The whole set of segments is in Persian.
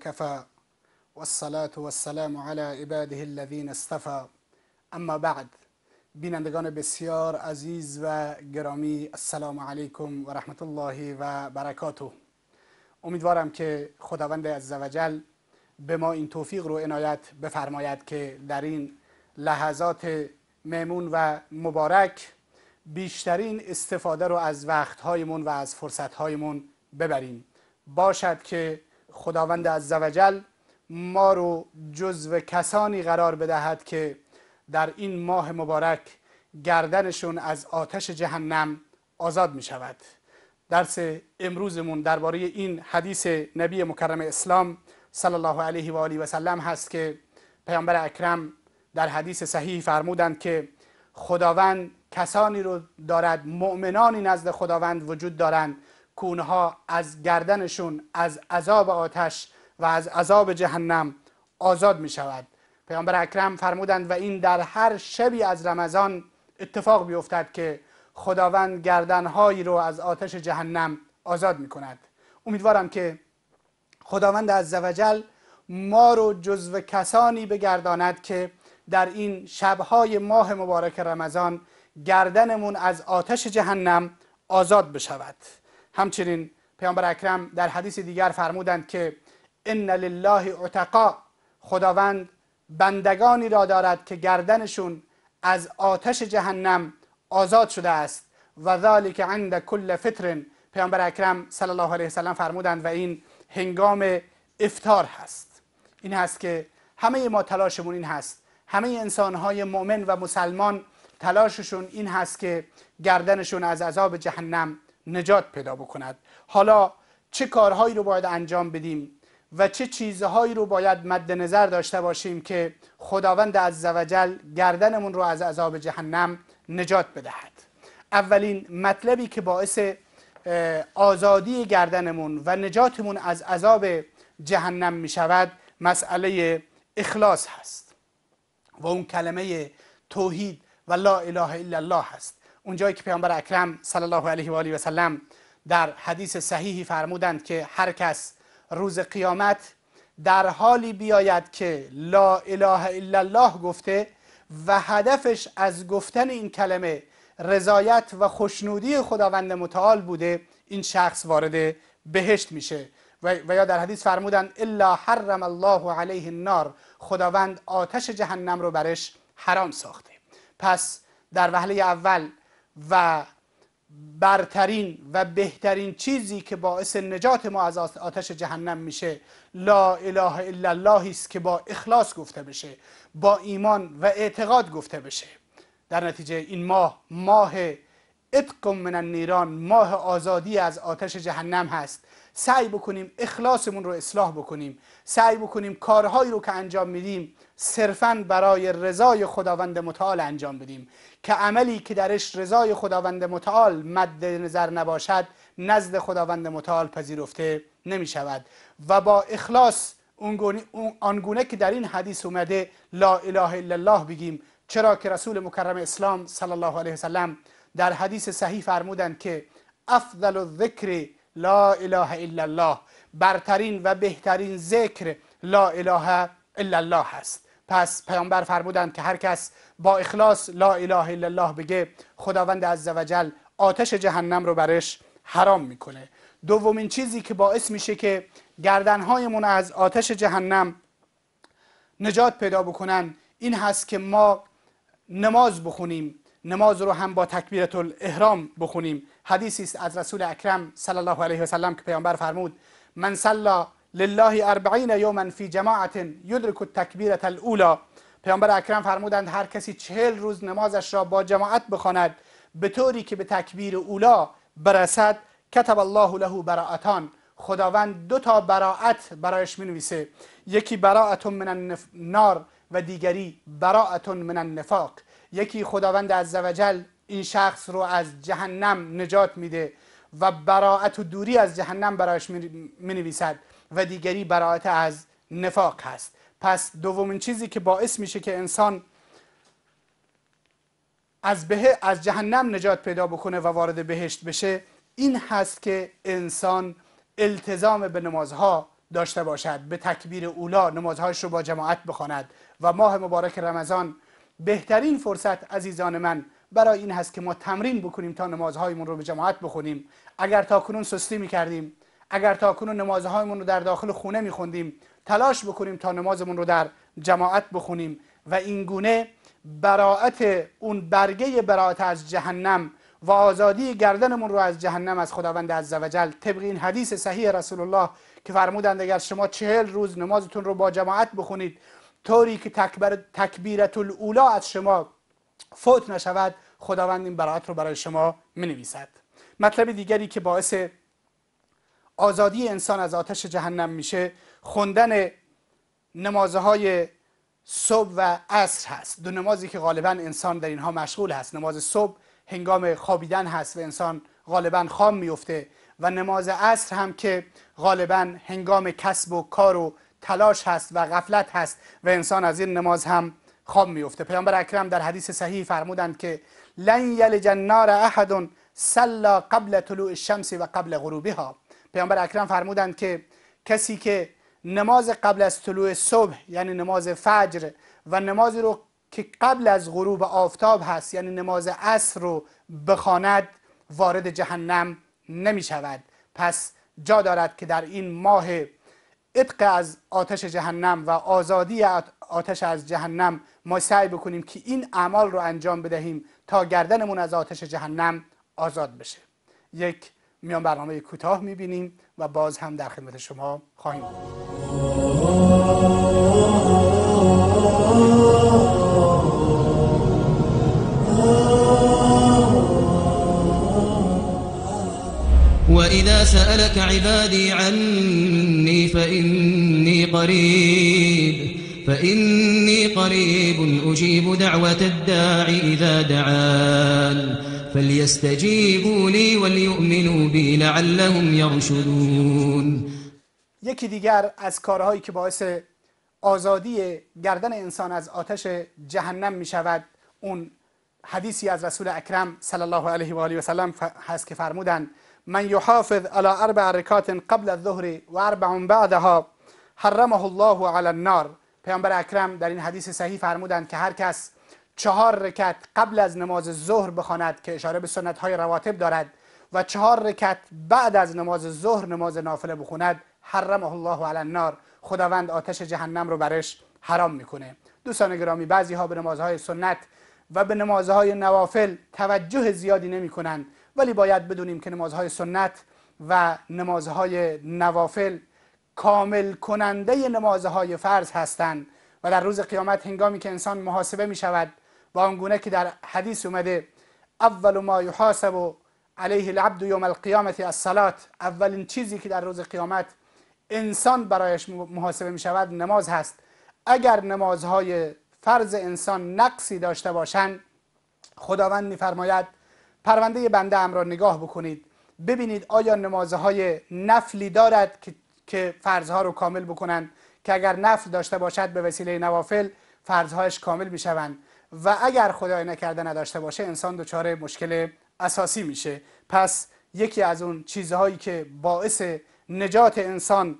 وكفى والصلاة والسلام على عباده الذین استفى اما بعد بینندگان بسیار عزیز و گرامی السلام علیکم و رحمت الله و برکاته امیدوارم که خداوند عزوجل به ما این توفیق رو عنایت بفرماید که در این لحظات میمون و مبارک بیشترین استفاده رو از وقتهایمون و از فرصتهایمون ببریم باشد که خداوند از زوجل ما رو جزو کسانی قرار بدهد که در این ماه مبارک گردنشون از آتش جهنم آزاد می شود درس امروزمون درباره این حدیث نبی مکرم اسلام صلی الله علیه و آله و سلم هست که پیامبر اکرم در حدیث صحیح فرمودند که خداوند کسانی رو دارد مؤمنانی نزد خداوند وجود دارند کونها از گردنشون از عذاب آتش و از عذاب جهنم آزاد می شود پیامبر اکرم فرمودند و این در هر شبی از رمضان اتفاق بیفتد که خداوند گردنهایی رو از آتش جهنم آزاد می کند امیدوارم که خداوند از زوجل ما رو جزو کسانی بگرداند که در این شبهای ماه مبارک رمضان گردنمون از آتش جهنم آزاد بشود همچنین پیامبر اکرم در حدیث دیگر فرمودند که ان لله عتقا خداوند بندگانی را دارد که گردنشون از آتش جهنم آزاد شده است و ذالک عند کل فطر پیامبر اکرم صلی الله علیه وسلم فرمودند و این هنگام افتار هست این هست که همه ما تلاشمون این هست همه انسانهای مؤمن و مسلمان تلاششون این هست که گردنشون از عذاب جهنم نجات پیدا بکند حالا چه کارهایی رو باید انجام بدیم و چه چیزهایی رو باید مد نظر داشته باشیم که خداوند عزوجل گردنمون رو از عذاب جهنم نجات بدهد اولین مطلبی که باعث آزادی گردنمون و نجاتمون از عذاب جهنم می شود مسئله اخلاص هست و اون کلمه توحید و لا اله الا الله هست اونجایی که پیامبر اکرم صلی الله علیه و آله و سلم در حدیث صحیحی فرمودند که هر کس روز قیامت در حالی بیاید که لا اله الا الله گفته و هدفش از گفتن این کلمه رضایت و خشنودی خداوند متعال بوده این شخص وارد بهشت میشه و یا در حدیث فرمودند الا حرم الله علیه النار خداوند آتش جهنم رو برش حرام ساخته پس در وهله اول و برترین و بهترین چیزی که باعث نجات ما از آتش جهنم میشه لا اله الا الله است که با اخلاص گفته بشه با ایمان و اعتقاد گفته بشه در نتیجه این ماه ماه اتقم من النیران ماه آزادی از آتش جهنم هست سعی بکنیم اخلاصمون رو اصلاح بکنیم سعی بکنیم کارهایی رو که انجام میدیم صرفا برای رضای خداوند متعال انجام بدیم که عملی که درش رضای خداوند متعال مد نظر نباشد نزد خداوند متعال پذیرفته نمی شود و با اخلاص آنگونه که در این حدیث اومده لا اله الا الله بگیم چرا که رسول مکرم اسلام صلی الله علیه وسلم در حدیث صحیح فرمودند که افضل الذکر لا اله الا الله برترین و بهترین ذکر لا اله الا الله هست پس پیامبر فرمودند که هر کس با اخلاص لا اله الا الله بگه خداوند عزوجل آتش جهنم رو برش حرام میکنه دومین چیزی که باعث میشه که گردنهایمون از آتش جهنم نجات پیدا بکنن این هست که ما نماز بخونیم نماز رو هم با تکبیرت الاحرام بخونیم حدیثی است از رسول اکرم صلی الله علیه و سلم که پیامبر فرمود من صلا لله اربعین یوما فی جماعت یدرک التکبیرة الاولا پیامبر اکرم فرمودند هر کسی چهل روز نمازش را با جماعت بخواند به طوری که به تکبیر اولا برسد کتب الله له براءتان خداوند دو تا براعت برایش می یکی براعت من النار و دیگری براعت من النفاق یکی خداوند عزوجل این شخص رو از جهنم نجات میده و براعت و دوری از جهنم برایش می و دیگری براعت از نفاق هست پس دومین چیزی که باعث میشه که انسان از, به... از جهنم نجات پیدا بکنه و وارد بهشت بشه این هست که انسان التزام به نمازها داشته باشد به تکبیر اولا نمازهایش رو با جماعت بخواند و ماه مبارک رمضان بهترین فرصت عزیزان من برای این هست که ما تمرین بکنیم تا نمازهایمون رو به جماعت بخونیم اگر تا کنون سستی میکردیم اگر تا کنون نمازهایمون رو در داخل خونه میخوندیم تلاش بکنیم تا نمازمون رو در جماعت بخونیم و این گونه براعت اون برگه براعت از جهنم و آزادی گردنمون رو از جهنم از خداوند عزوجل طبق این حدیث صحیح رسول الله که فرمودند اگر شما چهل روز نمازتون رو با جماعت بخونید طوری که تکبر تکبیرت الاولا از شما فوت نشود خداوند این برایت رو برای شما می نویسد مطلب دیگری که باعث آزادی انسان از آتش جهنم میشه خوندن نمازهای صبح و عصر هست دو نمازی که غالبا انسان در اینها مشغول هست نماز صبح هنگام خوابیدن هست و انسان غالبا خام میفته و نماز عصر هم که غالبا هنگام کسب و کار و تلاش هست و غفلت هست و انسان از این نماز هم خواب میفته پیامبر اکرم در حدیث صحیح فرمودند که لن یلج النار احد سلا قبل طلوع الشمس و قبل غروبها پیامبر اکرم فرمودند که کسی که نماز قبل از طلوع صبح یعنی نماز فجر و نماز رو که قبل از غروب آفتاب هست یعنی نماز عصر رو بخواند وارد جهنم نمی شود پس جا دارد که در این ماه اتق از آتش جهنم و آزادی آتش از جهنم ما سعی بکنیم که این اعمال رو انجام بدهیم تا گردنمون از آتش جهنم آزاد بشه یک میان برنامه کوتاه میبینیم و باز هم در خدمت شما خواهیم بود وإذا سألك عبادي عني فإني قريب فإني قريب أجيب دعوة الداع إذا دعان فليستجيبوا لي وليؤمنوا بي لعلهم يرشدون یکی دیگر از کارهایی که باعث آزادی گردن انسان از آتش جهنم می شود اون حدیثی از رسول اکرم صلی الله علیه و آله و سلم هست که فرمودند من يحافظ على اربع ركات قبل الظهر و اربع بعدها حرمه الله على النار پیامبر اکرم در این حدیث صحیح فرمودند که هر کس چهار رکت قبل از نماز ظهر بخواند که اشاره به سنت های رواتب دارد و چهار رکت بعد از نماز ظهر نماز نافله بخواند حرمه الله علی النار خداوند آتش جهنم رو برش حرام میکنه دوستان گرامی بعضی ها به نمازهای سنت و به نمازهای نوافل توجه زیادی نمیکنند. ولی باید بدونیم که نمازهای سنت و نمازهای نوافل کامل کننده نمازهای فرض هستند و در روز قیامت هنگامی که انسان محاسبه می شود و آنگونه که در حدیث اومده اول ما یحاسب علیه العبد یوم القیامت الصلات اولین چیزی که در روز قیامت انسان برایش محاسبه می شود نماز هست اگر نمازهای فرض انسان نقصی داشته باشند خداوند فرماید پرونده بنده ام را نگاه بکنید ببینید آیا نمازه های نفلی دارد که که فرضها رو کامل بکنند که اگر نفل داشته باشد به وسیله نوافل فرضهایش کامل میشوند و اگر خدای نکرده نداشته باشه انسان دچار مشکل اساسی میشه پس یکی از اون چیزهایی که باعث نجات انسان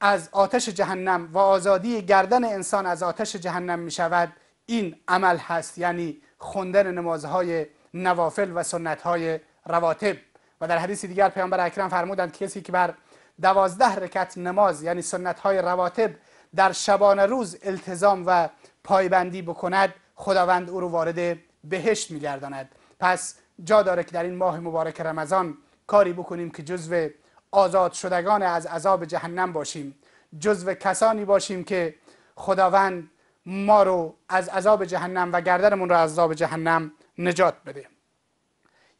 از آتش جهنم و آزادی گردن انسان از آتش جهنم می شود این عمل هست یعنی خوندن نمازهای نوافل و سنت های رواتب و در حدیث دیگر پیامبر اکرم فرمودند کسی که بر دوازده رکت نماز یعنی سنت های رواتب در شبانه روز التزام و پایبندی بکند خداوند او رو وارد بهشت میگرداند پس جا داره که در این ماه مبارک رمضان کاری بکنیم که جزو آزاد شدگان از عذاب جهنم باشیم جزو کسانی باشیم که خداوند ما رو از عذاب جهنم و گردنمون رو از عذاب جهنم نجات بده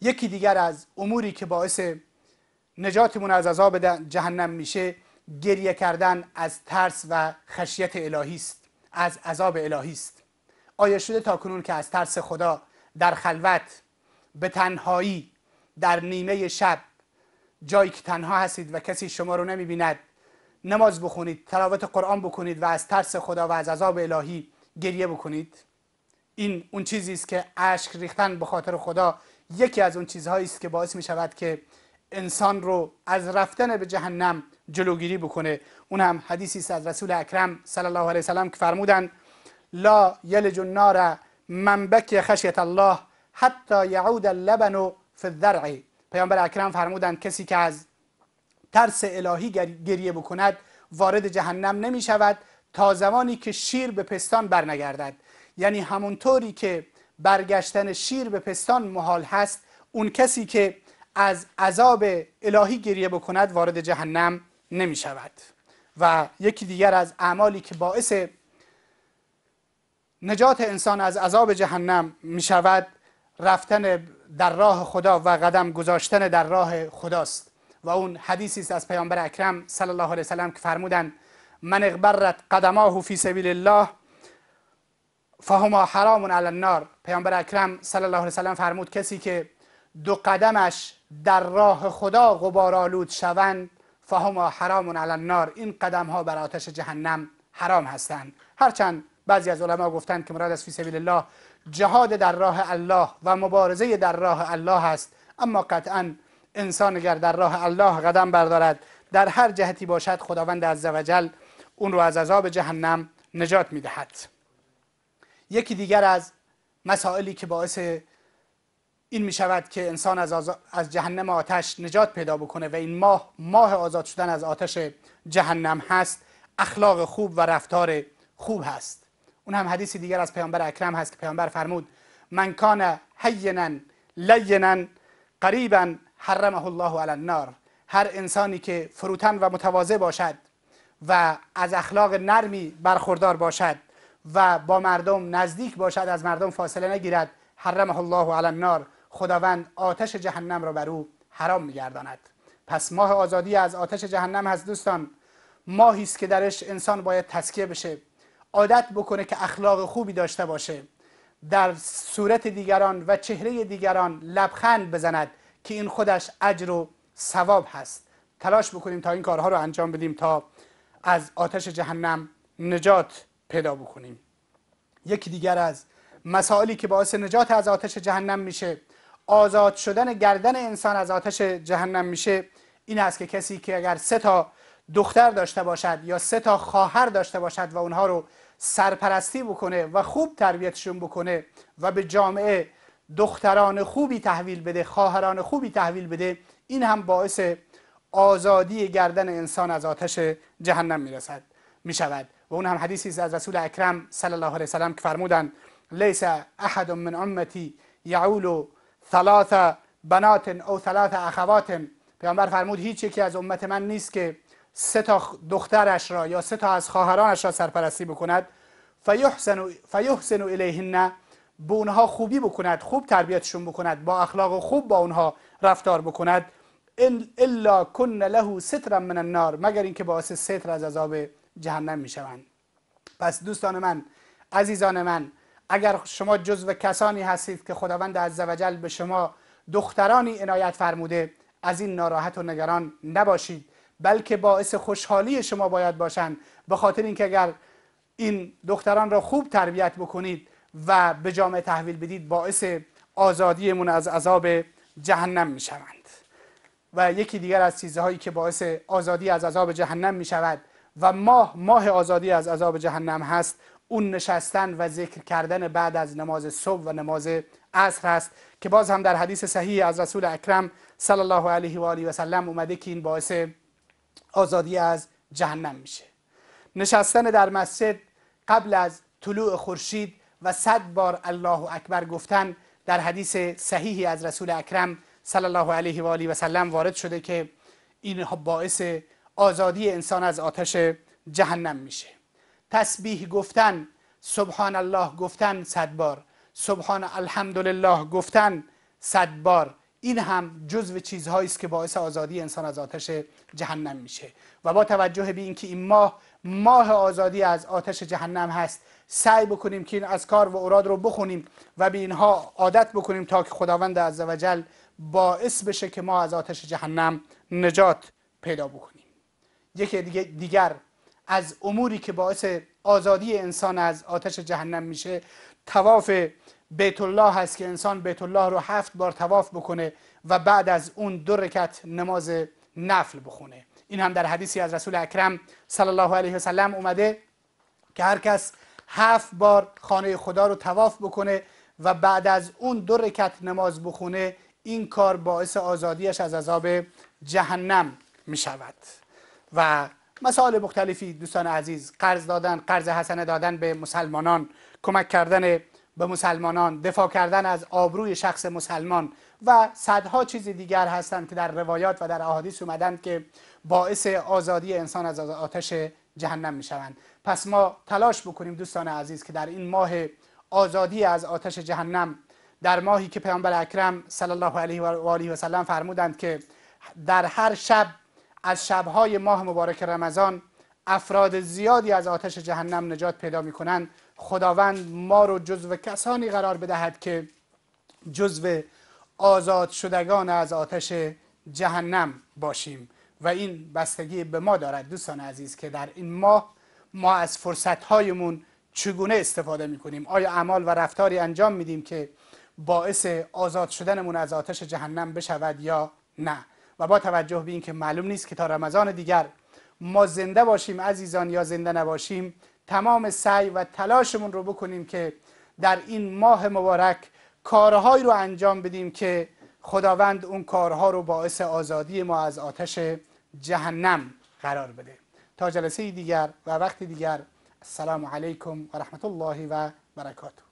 یکی دیگر از اموری که باعث نجاتمون از عذاب جهنم میشه گریه کردن از ترس و خشیت الهی است از عذاب الهی است آیا شده تا کنون که از ترس خدا در خلوت به تنهایی در نیمه شب جایی که تنها هستید و کسی شما رو نمیبیند نماز بخونید تلاوت قرآن بکنید و از ترس خدا و از عذاب الهی گریه بکنید این اون چیزی است که اشک ریختن به خاطر خدا یکی از اون چیزهایی است که باعث می شود که انسان رو از رفتن به جهنم جلوگیری بکنه اون هم حدیثی است از رسول اکرم صلی الله علیه وسلم که فرمودند لا یلج النار من بکی خشیت الله حتی یعود اللبن فی الذرع پیامبر اکرم فرمودند کسی که از ترس الهی گریه بکند وارد جهنم نمی شود تا زمانی که شیر به پستان برنگردد یعنی همونطوری که برگشتن شیر به پستان محال هست اون کسی که از عذاب الهی گریه بکند وارد جهنم نمی شود و یکی دیگر از اعمالی که باعث نجات انسان از عذاب جهنم می شود رفتن در راه خدا و قدم گذاشتن در راه خداست و اون حدیثی است از پیامبر اکرم صلی الله علیه و که فرمودند من اغبرت قدماه فی سبیل الله فهما حرام علی النار پیامبر اکرم صلی الله علیه وسلم فرمود کسی که دو قدمش در راه خدا غبار آلود شوند فهما حرامون علی النار این قدم ها بر آتش جهنم حرام هستند هرچند بعضی از علما گفتند که مراد از فی سبیل الله جهاد در راه الله و مبارزه در راه الله است اما قطعا انسان اگر در راه الله قدم بردارد در هر جهتی باشد خداوند عزوجل اون رو از عذاب جهنم نجات میدهد یکی دیگر از مسائلی که باعث این می شود که انسان از, از جهنم آتش نجات پیدا بکنه و این ماه ماه آزاد شدن از آتش جهنم هست اخلاق خوب و رفتار خوب هست اون هم حدیثی دیگر از پیامبر اکرم هست که پیامبر فرمود من کان حینا لینا قریبا حرمه الله علی النار هر انسانی که فروتن و متواضع باشد و از اخلاق نرمی برخوردار باشد و با مردم نزدیک باشد از مردم فاصله نگیرد حرمه الله علی النار خداوند آتش جهنم را بر او حرام میگرداند پس ماه آزادی از آتش جهنم هست دوستان ماهی است که درش انسان باید تسکیه بشه عادت بکنه که اخلاق خوبی داشته باشه در صورت دیگران و چهره دیگران لبخند بزند که این خودش اجر و ثواب هست تلاش بکنیم تا این کارها رو انجام بدیم تا از آتش جهنم نجات پیدا بکنیم یکی دیگر از مسائلی که باعث نجات از آتش جهنم میشه آزاد شدن گردن انسان از آتش جهنم میشه این است که کسی که اگر سه تا دختر داشته باشد یا سه تا خواهر داشته باشد و اونها رو سرپرستی بکنه و خوب تربیتشون بکنه و به جامعه دختران خوبی تحویل بده خواهران خوبی تحویل بده این هم باعث آزادی گردن انسان از آتش جهنم میرسد می شود و اون هم حدیثی از رسول اکرم صلی الله علیه وسلم که فرمودن لیس احد من امتی یعولو ثلاث بنات او ثلاث اخوات پیامبر فرمود هیچ یکی از امت من نیست که سه تا دخترش را یا سه تا از خواهرانش را سرپرستی بکند فیحسن فیحسن الیهن به اونها خوبی بکند خوب تربیتشون بکند با اخلاق خوب با اونها رفتار بکند الا کن له ستر من النار مگر اینکه باعث ستر از عذاب جهنم میشوند پس دوستان من عزیزان من اگر شما جزو کسانی هستید که خداوند زواجل به شما دخترانی عنایت فرموده از این ناراحت و نگران نباشید بلکه باعث خوشحالی شما باید باشند به خاطر اینکه اگر این دختران را خوب تربیت بکنید و به جامعه تحویل بدید باعث آزادیمون از عذاب جهنم میشوند و یکی دیگر از چیزهایی که باعث آزادی از عذاب جهنم میشود و ماه ماه آزادی از عذاب جهنم هست اون نشستن و ذکر کردن بعد از نماز صبح و نماز عصر هست که باز هم در حدیث صحیح از رسول اکرم صلی الله علیه و آله و سلم اومده که این باعث آزادی از جهنم میشه نشستن در مسجد قبل از طلوع خورشید و صد بار الله اکبر گفتن در حدیث صحیحی از رسول اکرم صلی الله علیه و آله و سلم وارد شده که این باعث آزادی انسان از آتش جهنم میشه تسبیح گفتن سبحان الله گفتن صد بار سبحان الحمدلله گفتن صد بار این هم جزو چیزهایی است که باعث آزادی انسان از آتش جهنم میشه و با توجه به اینکه این ماه ماه آزادی از آتش جهنم هست سعی بکنیم که این اذکار و اوراد رو بخونیم و به اینها عادت بکنیم تا که خداوند عزوجل باعث بشه که ما از آتش جهنم نجات پیدا بکنیم یکی دیگر از اموری که باعث آزادی انسان از آتش جهنم میشه تواف بیت الله هست که انسان بیت الله رو هفت بار تواف بکنه و بعد از اون دو رکت نماز نفل بخونه این هم در حدیثی از رسول اکرم صلی الله علیه وسلم اومده که هر کس هفت بار خانه خدا رو تواف بکنه و بعد از اون دو رکت نماز بخونه این کار باعث آزادیش از عذاب جهنم می شود و مسائل مختلفی دوستان عزیز قرض دادن قرض حسنه دادن به مسلمانان کمک کردن به مسلمانان دفاع کردن از آبروی شخص مسلمان و صدها چیز دیگر هستند که در روایات و در احادیث اومدن که باعث آزادی انسان از آتش جهنم میشوند پس ما تلاش بکنیم دوستان عزیز که در این ماه آزادی از آتش جهنم در ماهی که پیامبر اکرم صلی الله علیه و آله و سلم فرمودند که در هر شب از شبهای ماه مبارک رمضان افراد زیادی از آتش جهنم نجات پیدا می کنند خداوند ما رو جزو کسانی قرار بدهد که جزو آزاد شدگان از آتش جهنم باشیم و این بستگی به ما دارد دوستان عزیز که در این ماه ما از فرصتهایمون چگونه استفاده می کنیم آیا اعمال و رفتاری انجام میدیم که باعث آزاد شدنمون از آتش جهنم بشود یا نه و با توجه به اینکه معلوم نیست که تا رمضان دیگر ما زنده باشیم عزیزان یا زنده نباشیم تمام سعی و تلاشمون رو بکنیم که در این ماه مبارک کارهایی رو انجام بدیم که خداوند اون کارها رو باعث آزادی ما از آتش جهنم قرار بده تا جلسه دیگر و وقت دیگر السلام علیکم و رحمت الله و برکاته